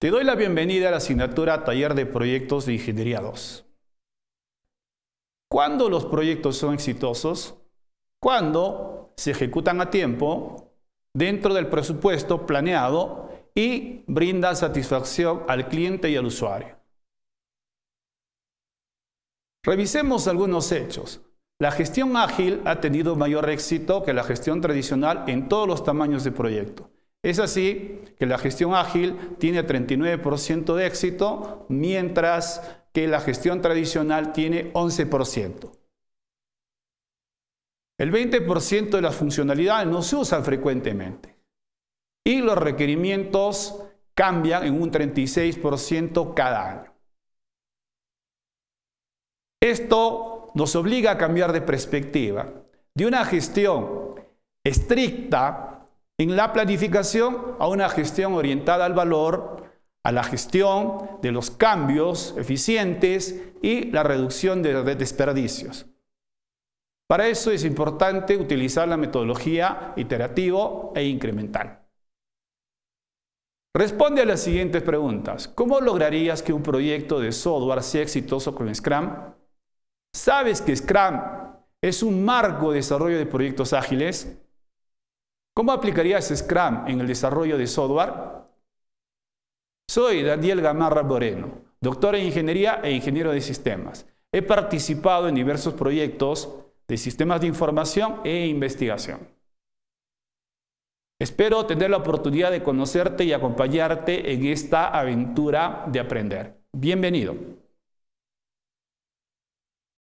Te doy la bienvenida a la asignatura Taller de Proyectos de Ingeniería 2. ¿Cuándo los proyectos son exitosos? Cuando se ejecutan a tiempo, dentro del presupuesto planeado y brinda satisfacción al cliente y al usuario. Revisemos algunos hechos. La gestión ágil ha tenido mayor éxito que la gestión tradicional en todos los tamaños de proyecto. Es así que la gestión ágil tiene 39% de éxito, mientras que la gestión tradicional tiene 11%. El 20% de las funcionalidades no se usan frecuentemente y los requerimientos cambian en un 36% cada año. Esto nos obliga a cambiar de perspectiva de una gestión estricta en la planificación a una gestión orientada al valor, a la gestión de los cambios eficientes y la reducción de desperdicios. Para eso es importante utilizar la metodología iterativo e incremental. Responde a las siguientes preguntas. ¿Cómo lograrías que un proyecto de software sea exitoso con Scrum? ¿Sabes que Scrum es un marco de desarrollo de proyectos ágiles? ¿Cómo aplicarías Scrum en el desarrollo de software? Soy Daniel Gamarra Moreno, doctor en ingeniería e ingeniero de sistemas. He participado en diversos proyectos de sistemas de información e investigación. Espero tener la oportunidad de conocerte y acompañarte en esta aventura de aprender. Bienvenido.